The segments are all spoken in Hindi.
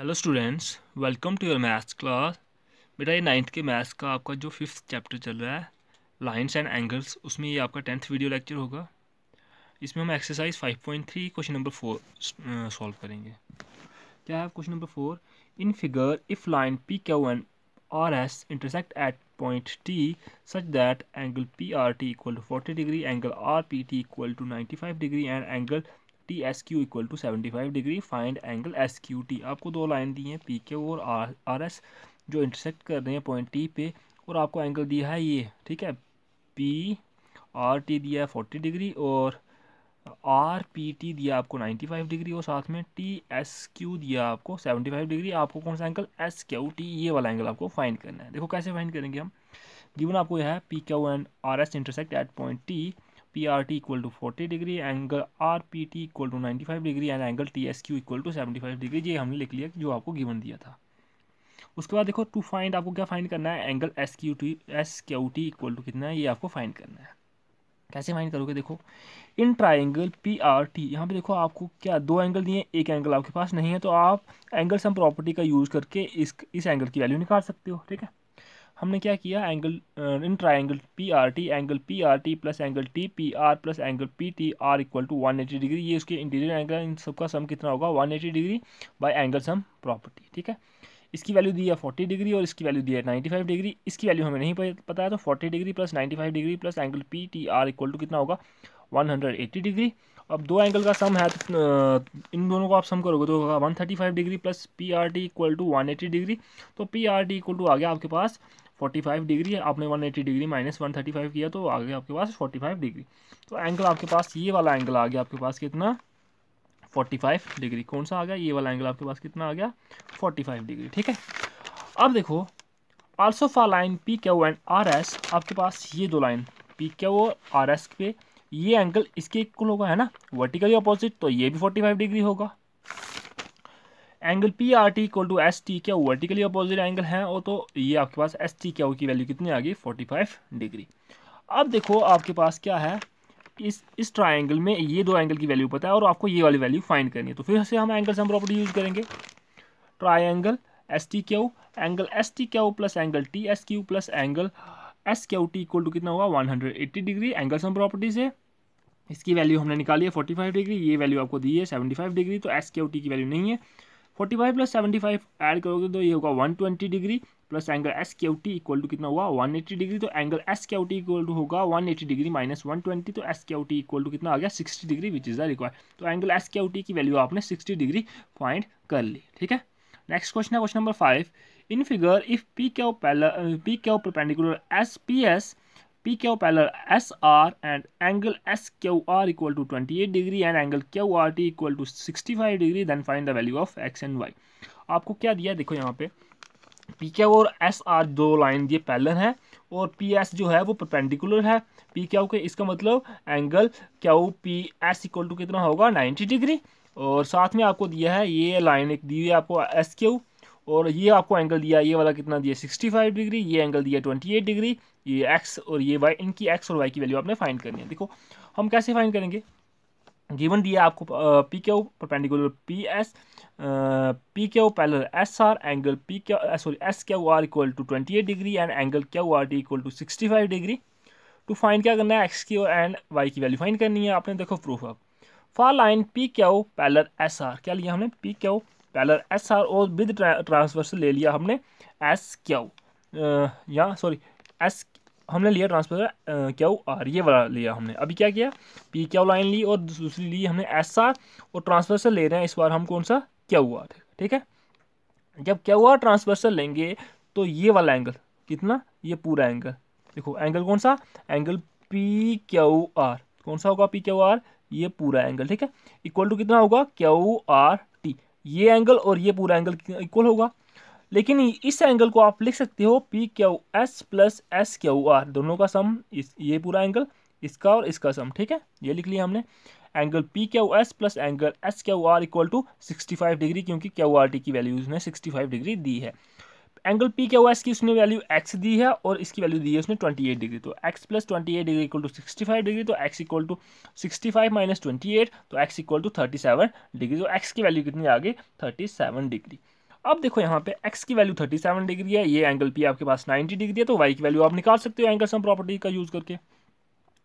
Hello students welcome to your maths class बेटा ये नाइन्थ के मैथ्स का आपका जो फिफ्थ चैप्टर चल रहा है लाइन्स एंड एंगल्स उसमें ये आपका टेंथ वीडियो लेक्चर होगा इसमें हम exercise 5.3 question number four solve करेंगे क्या है question number four in figure if line P Q and R S intersect at point T such that angle P R T equal to forty degree angle R P T equal to ninety five degree and angle T S Q equal to seventy five degree find angle S Q T आपको दो लाइन दी हैं पी के और आर आर एस जो इंटरसेक्ट कर रहे हैं पॉइंट टी पे और आपको एंगल दिया है ये ठीक है पी आर टी दिया है फोर्टी डिग्री और आर पी टी दिया आपको नाइन्टी फाइव डिग्री और साथ में टी एस क्यू दिया आपको सेवेंटी फाइव डिग्री आपको कौन सा एंगल एस क्यू टी ये वाला एंगल आपको फाइंड करना है देखो कैसे फाइंड करेंगे हम गिवन आपको यह है P Q and R S intersect at point T P R T equal to forty degree angle R P T equal to ninety five degree and angle T S Q equal to seventy five degree ये हमने लिख लिया जो आपको गिवन दिया था उसके बाद देखो टू फाइंड आपको क्या फाइंड करना है angle S Q T S Q T equal to कितना है ये आपको फाइंड करना है कैसे फाइंड करोगे देखो in triangle P R T यहाँ पर देखो आपको क्या दो एंगल दिए एक एंगल आपके पास नहीं है तो आप एंगल सम प्रॉपर्टी का यूज़ करके इस इस एंगल की वैल्यू निकाल सकते हो ठीक है हमने क्या किया angle in triangle P R T angle P R T plus angle T P R plus angle P T R equal to one eighty degree ये उसके इंटीरियर एंगल इन सबका सम कितना होगा one eighty degree by angle sum property ठीक है इसकी वैल्यू दी है फोर्टी डिग्री और इसकी वैल्यू दी है नाइन्टी फाइव डिग्री इसकी वैल्यू हमें नहीं पता है तो forty degree plus ninety five degree plus angle P T R equal to कितना होगा वन हंड्रेड एट्टी डिग्री अब दो एंगल का सम है तो uh, इन दोनों को आप सम करोगे तो होगा one thirty five degree plus P R T equal to one eighty degree तो P R T equal to आ गया आपके पास फोर्टी फाइव डिग्री आपने one eighty degree minus one thirty five किया तो आ गया आपके पास फोर्टी फाइव डिग्री तो एंगल आपके पास ये वाला एंगल आ गया आपके पास कितना फोर्टी फाइव डिग्री कौन सा आ गया ये वाला एंगल आपके पास कितना आ गया फोर्टी फाइव डिग्री ठीक है अब देखो also for line P Q and R S आपके पास ये दो लाइन पी क्यू और आर एस पे ये एंगल इसके इक्वल होगा है ना वर्टिकली अपोजिट तो ये भी फोर्टी फाइव डिग्री होगा angle P R T equal to S T क्या वर्टिकली अपोजिट एंगल है और तो ये आपके पास एस टी क्या की वैल्यू कितनी आ गई फोर्टी फाइव डिग्री अब देखो आपके पास क्या है इस इस ट्राइंगल में ये दो एंगल की वैल्यू पता है और आपको ये वाली वैल्यू फाइंड करनी है तो फिर से हम एंगल सम प्रॉपर्टी यूज़ करेंगे angle S T Q angle S T Q plus angle T S Q plus angle S Q T equal to कितना हुआ 180 डिग्री एंगल सम प्रॉपर्टी से इसकी वैल्यू हमने निकाली है 45 डिग्री ये वैल्यू आपको दी है 75 डिग्री तो एस क्यू टी की वैल्यू नहीं है forty five plus seventy five add करोगे तो ये होगा one twenty degree plus angle S Q T equal to कितना हुआ वन एट्टी डिग्री तो angle S Q T equal to होगा one eighty degree minus one twenty तो S Q T equal to कितना आ गया sixty degree which is the require तो एंगल एस क्यू टी की वैल्यू आपने सिक्सटी डिग्री फाइंड कर ली ठीक है नेक्स्ट क्वेश्चन है question number five in figure if P Q P Q perpendicular S P S R SR and angle SQR equal to 28 degree and angle QRT equal to 65 degree then find the value of x and y. आपको क्या दिया देखो यहाँ पे पी क्यू और एस आर दो लाइन दिए पैलर हैं और पी एस जो है वो परपेंडिकुलर है पी क्यू के इसका मतलब angle Q P S equal to कितना होगा 90 डिग्री और साथ में आपको दिया है ये लाइन एक दी हुई है आपको एस क्यू और ये आपको एंगल दिया ये वाला कितना दिया 65 डिग्री ये एंगल दिया 28 डिग्री ये एक्स और ये वाई इनकी एक्स और वाई की वैल्यू आपने फाइंड करनी है देखो हम कैसे फाइंड करेंगे गिवन दिया आपको पी के O perpendicular P S P के O parallel S R angle P Q sorry S O R equal to twenty eight degree and angle Q R T equal to sixty five degree to find क्या करना है एक्स की एंड वाई की वैल्यू फाइंड करनी है आपने देखो प्रूफ अब for line P O parallel S R क्या लिया हमने P O parallel S R O with transversal ले लिया हमने एस क्यू यहाँ सॉरी एस हमने लिया ट्रांसफर क्यू आर ये वाला लिया हमने अभी क्या किया पी क्यू लाइन ली और दूसरी ली हमने एस आर और ट्रांसफर्सल ले रहे हैं इस बार हम कौन सा क्यू आर ठीक है जब क्यू आर ट्रांसफर्सल लेंगे तो ये वाला एंगल कितना ये पूरा एंगल देखो एंगल कौन सा एंगल पी क्यू आर कौन सा होगा पी क्यू आर ये पूरा एंगल ठीक है इक्वल टू कितना होगा क्यू आर टी ये एंगल और ये पूरा एंगल इक्वल होगा लेकिन इस एंगल को आप लिख सकते हो P Q S plus S Q R दोनों का सम इस ये पूरा एंगल इसका और इसका सम ठीक है ये लिख लिया हमने angle P Q S plus angle S Q R equal to sixty five degree क्योंकि क्यू आर टी की वैल्यूज़ ने सिक्सटी फाइव डिग्री दी है एंगल पी क्या हुआ इसकी उसने वैल्यू एक्स दी है और इसकी वैल्यू दी है उसने 28 डिग्री तो X plus twenty eight degree equal to sixty five degree तो X equal to sixty five minus twenty eight तो X equal to thirty seven degree तो एक्स की वैल्यू कितनी आ गई थर्टी सेवन डिग्री अब देखो यहाँ पे x की वैल्यू 37 डिग्री है ये एंगल पी आपके पास 90 डिग्री है तो y की वैल्यू आप निकाल सकते हो एंगल सम प्रॉपर्टी का यूज़ करके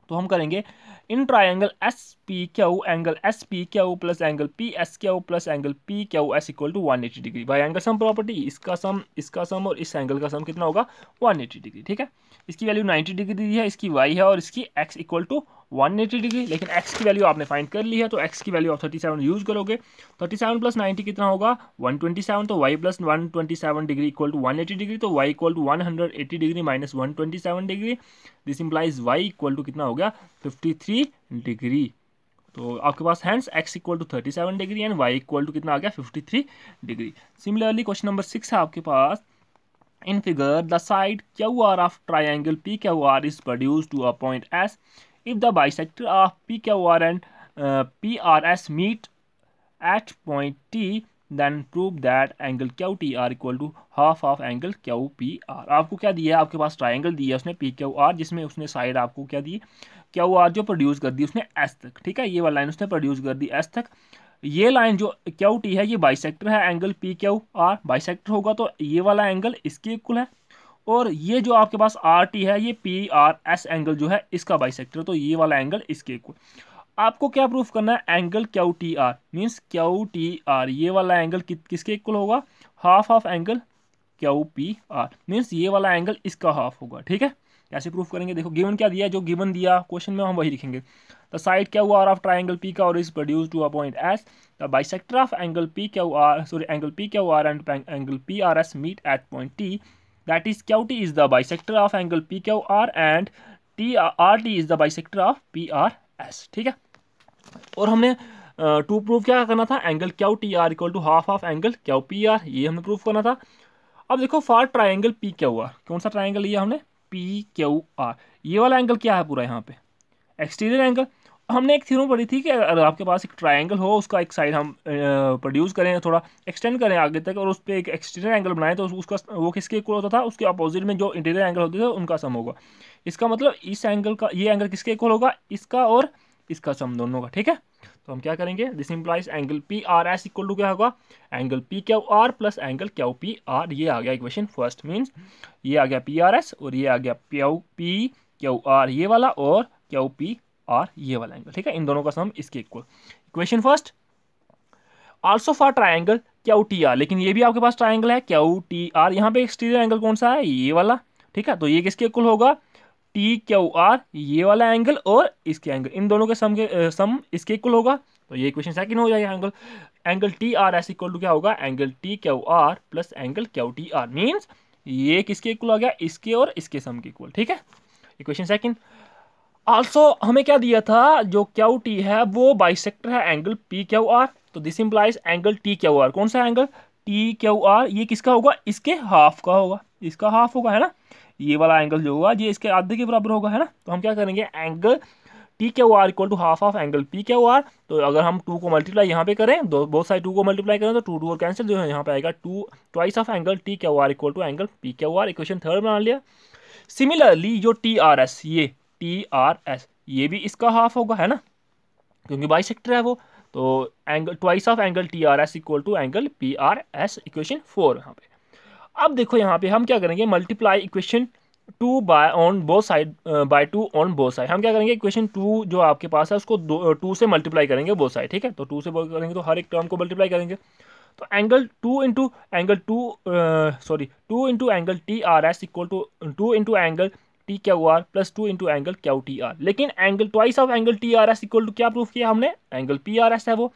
तो हम करेंगे इन ट्राइंगल एस पी क्या हो एंगल एस पी क्या हो प्लस एंगल पी एस क्या हो प्लस एंगल पी क्या हो S equal to one eighty degree by angle sum property इसका सम इसका सम और इस एंगल का सम कितना होगा वन एटी डिग्री ठीक है इसकी वैल्यू नाइन्टी डिग्री दी है इसकी वाई है और इसकी एक्स इक्वल टू 180 डिग्री लेकिन एक्स की वैल्यू आपने फाइंड कर ली है तो एक्स की वैल्यू आप 37 यूज़ करोगे थर्टी सेवन प्लस नाइन्टी कितना होगा 127 तो Y plus one degree equal to one degree तो Y equal to one degree minus one degree this implies Y equal to कितना हो गया फिफ्टी डिग्री तो आपके पास hence X equal to thirty seven degree and Y equal to कितना आ गया fifty three degree similarly question number six है आपके पास in figure the side Q R of triangle P Q R is produce to a point S if the if the bisector R and P R S meet at point T then prove that angle Q T R equal to half of angle Q P R आपको क्या दिया है आपके पास ट्राइंगल दिया है उसने पी क्यू आर जिसमें उसने साइड आपको क्या दी क्यू आर जो प्रोड्यूस कर दी उसने एस तक ठीक है ये वाला लाइन उसने प्रोड्यूस कर दी एस तक ये लाइन जो क्यू टी है ये बाइसेक्टर है angle P Q R bisector होगा तो ये वाला एंगल इसके इक्वल है और ये जो आपके पास आर टी है ये पी आर एस एंगल जो है इसका बाई सेक्टर तो ये वाला एंगल इसके इक्वल आपको क्या प्रूफ करना है angle Q T R means Q T R ये वाला एंगल कि, किसके इक्वल होगा half of angle Q P R means ये वाला एंगल इसका हाफ होगा ठीक है कैसे प्रूफ करेंगे देखो गिवन क्या दिया जो गिवन दिया क्वेश्चन में हम वही लिखेंगे द साइड क्या हुआ आर ऑफ ट्राइंगल पी का और is produce to a point S the bisector of angle P Q R sorry angle P Q R and angle P R S meet at point T that is QT is the bisector of angle PQR and TRT uh, is the bisector of PRS ठीक है और हमने टू uh, प्रूव क्या करना था angle Q T R equal to half of angle Q P R ये हमने प्रूव करना था अब देखो for triangle P Q R कौन सा ट्राइंगल लिया हमने पी क्यू आर ये वाला एंगल क्या है पूरा यहाँ पे एक्सटीरियर एंगल हमने एक थ्योरम पढ़ी थी कि अगर आपके पास एक ट्रायंगल हो उसका एक साइड हम प्रोड्यूस करें थोड़ा एक्सटेंड करें आगे तक और उस पर एक एक्सटीरियर एंगल बनाएं तो उसका वो किसके इक्वल होता था उसके अपोजिट में जो इंटीरियर एंगल होते थे उनका सम होगा इसका मतलब इस एंगल का ये एंगल किसके इक्वल होगा इसका और इसका सम दोनों का ठीक है तो हम क्या करेंगे this implies angle P R S equal to क्या होगा angle P Q R plus angle Q P R ये आ गया इक्वेशन फर्स्ट मीन्स ये आ गया पी आर एस और ये आ गया क्यू पी क्यू आर ये वाला और क्यू पी और ये वाला एंगल ठीक है इन दोनों का सम इसके equal equation first also for triangle क्या टी आर लेकिन ये भी आपके पास ट्राइंगल है क्या टी आर यहाँ पे एक्सटीरियर एंगल कौन सा है ये वाला ठीक है तो ये किसके इक्वल होगा टी क्यू आर ये वाला एंगल और इसके एंगल इन दोनों के सम के सम इसके इक्वल होगा तो ये इक्वेशन सेकंड हो जाएगा angle angle T R S equal to क्या होगा angle T Q R plus angle Q T R means ये किसके इक्वल आ गया इसके और इसके सम के इक्वल ठीक है इक्वेशन सेकंड ऑल्सो हमें क्या दिया था जो क्या टी है वो बाइसेक्टर है एंगल पी क्यू आर तो this implies angle T Q R कौन सा एंगल टी क्यू आर ये किसका होगा इसके हाफ का होगा इसका हाफ होगा है ना ये वाला एंगल जो होगा ये इसके आधे के बराबर होगा है ना तो हम क्या करेंगे angle T Q R equal to half of angle P Q R तो अगर हम टू को मल्टीप्लाई यहाँ पे करें दो बहुत सारे टू को मल्टीप्लाई करें तो टू टू और कैंसिल जो है यहाँ पे आएगा two twice of angle T Q R equal to angle P Q R equation third बना लिया सिमिलरली जो टी आर एस ये टी आर एस ये भी इसका हाफ होगा है ना क्योंकि बाई सेक्टर है वो तो angle twice of angle T R S equal to angle P R S equation four यहाँ पे अब देखो यहाँ पे हम क्या करेंगे multiply equation two by on both side by two on both side हम क्या करेंगे इक्वेशन टू जो आपके पास है उसको दो टू से मल्टीप्लाई करेंगे बोथ साइड ठीक है तो टू से करेंगे तो हर एक टर्म को मल्टीप्लाई करेंगे तो angle two into angle two sorry two into angle T R S equal to two into angle T क्या R plus two into angle क्या टी आर लेकिन angle twice of angle T R S equal to क्या प्रूफ किया हमने एंगल पी आर एस है वो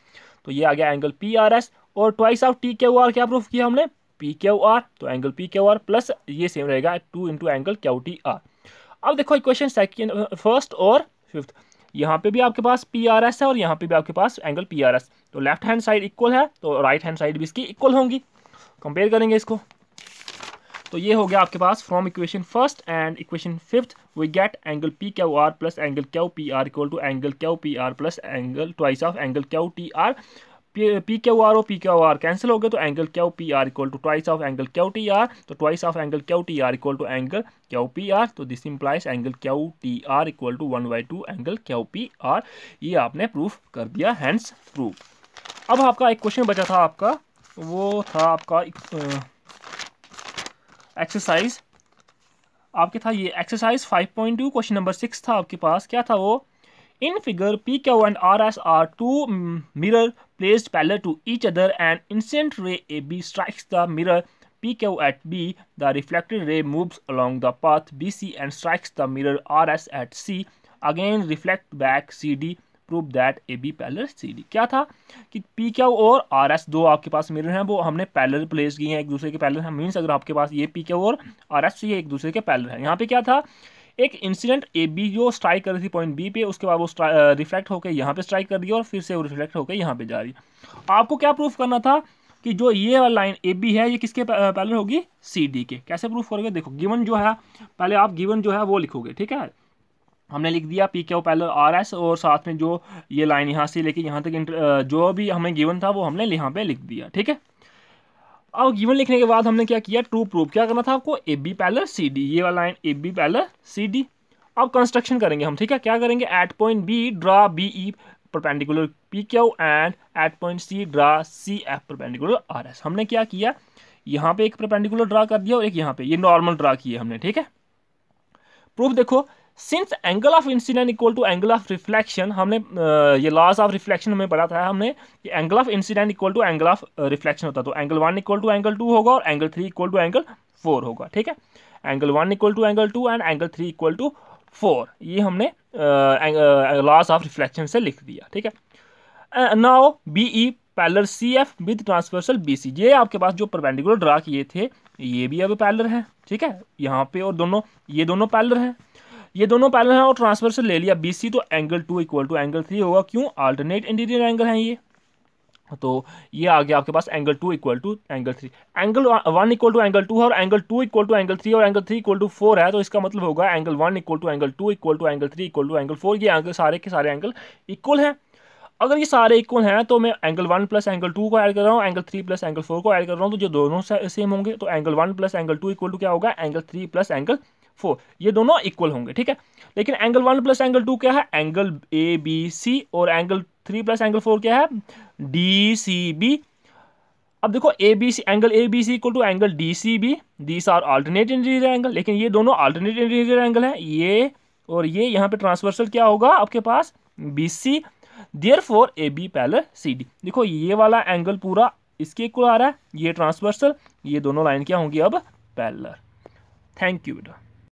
तो ये आ गया एंगल पी आर एस और twice of T Q R क्या प्रूफ किया हमने पी क्यू आर तो angle P Q R plus ये सेम रहेगा टू इंटू एंगल क्या टी आर अब देखो इक्वेशन सेकेंड फर्स्ट और फिफ्थ यहाँ पे भी आपके पास पी आर एस है और यहाँ पे भी आपके पास एंगल पी आर एस तो लेफ्ट हैंड साइड इक्वल है तो राइट हैंड साइड भी इसकी इक्वल होंगी कंपेयर करेंगे इसको तो ये हो गया आपके पास from equation first and equation fifth we get angle P Q R plus angle Q P R equal to angle Q P R plus angle twice of angle Q T R P Q R और पी क्यू आर कैंसिल हो गया तो angle Q P R equal to twice of angle Q T R तो twice of angle Q T R equal to angle Q P R तो this implies angle Q T R equal to one by two angle Q P R ये आपने प्रूफ कर दिया हैंस प्रूफ अब आपका एक क्वेश्चन बचा था आपका वो था आपका एक्सरसाइज आपके था ये एक्सरसाइज 5.2 क्वेश्चन नंबर सिक्स था आपके पास क्या था वो in figure P Q and R S are two mirror placed parallel to each other and incident ray A B strikes the mirror P Q at B the reflected ray moves along the path B C and strikes the mirror R S at C again reflect back C D prove that A B parallel C D क्या था कि पी क्यू और आर एस दो आपके पास मिरर हैं वो हमने पैलर प्लेस किए हैं एक दूसरे के पैलर हैं मीन्स अगर आपके पास ये पी क्यू और आर एस ये एक दूसरे के पैलर हैं यहाँ पे क्या था एक इंसिडेंट ए बी जो स्ट्राइक कर रही थी पॉइंट बी पे उसके बाद वो रिफ्लेक्ट होकर यहाँ पे स्ट्राइक कर रही है और फिर से वो रिफ्लेक्ट होकर यहाँ पे जा रही है आपको क्या प्रूफ करना था कि जो ये वाला लाइन ए बी है ये किसके पैलर होगी सी डी के कैसे प्रूफ करोगे देखो गिवन जो है पहले आप गिवन जो है वो लिखोगे ठीक है हमने लिख दिया पी के ओ पैरल आर एस और साथ में जो ये लाइन यहाँ से लेके यहाँ तक जो भी हमें गिवन था वो हमने यहाँ पे लिख दिया ठीक है अब गिवन लिखने के बाद हमने क्या किया ट्रू प्रूफ क्या करना था आपको A B parallel C D ये वाला line A B parallel C D अब कंस्ट्रक्शन करेंगे हम ठीक है क्या करेंगे at point B draw B E perpendicular P O and at point C draw C F perpendicular R S हमने क्या किया यहाँ पे एक परपेंडिकुलर ड्रा कर दिया और एक यहाँ पे ये नॉर्मल ड्रा किया हमने ठीक है प्रूफ देखो since angle of incident equal to angle of reflection हमने ये लॉस ऑफ रिफ्लेक्शन हमें पढ़ा था हमने कि angle of incident equal to angle of reflection होता तो angle one equal to angle two होगा और angle three equal to angle four होगा ठीक है angle one equal to angle two and angle three equal to four ये हमने लॉस ऑफ रिफ्लेक्शन से लिख दिया ठीक है now B E parallel C F with transversal B C ये आपके पास जो परपेंडिकुलर ड्रा किए थे ये भी अब पैलर है ठीक है यहाँ पे और दोनों ये दोनों पैलर हैं ये दोनों पैरल हैं और ट्रांसफर से ले लिया सी तो angle two equal to angle three होगा क्यों अल्टरनेट इंटीरियर एंगल हैं ये तो ये आ गया आपके पास angle two equal to angle three angle one equal to angle two है और angle two equal to angle three और angle three equal to four है तो इसका मतलब होगा angle one equal to angle two equal to angle three equal to angle four ये एंगल सारे के सारे एंगल इक्वल हैं अगर ये सारे इक्वल हैं तो मैं angle one plus angle two को ऐड कर रहा हूँ angle three plus angle four को ऐड कर रहा हूँ तो जो दोनों सेम होंगे तो angle one plus angle two equal to क्या होगा angle three plus angle four ये दोनों इक्वल होंगे ठीक है लेकिन angle one plus angle two क्या है एंगल ए बी सी और angle three plus angle four क्या है डी सी बी अब देखो A B C angle A B C equal to angle D C B these are alternate interior angle लेकिन ये दोनों ऑल्टरनेट इंटीरियर एंगल है ये और ये यहाँ पे ट्रांसवर्सल क्या होगा आपके पास B C therefore A B parallel C D देखो ये वाला एंगल पूरा इसके इक्वल आ रहा है ये ट्रांसवर्सल ये दोनों लाइन क्या होंगी अब पैलर थैंक यू बेटा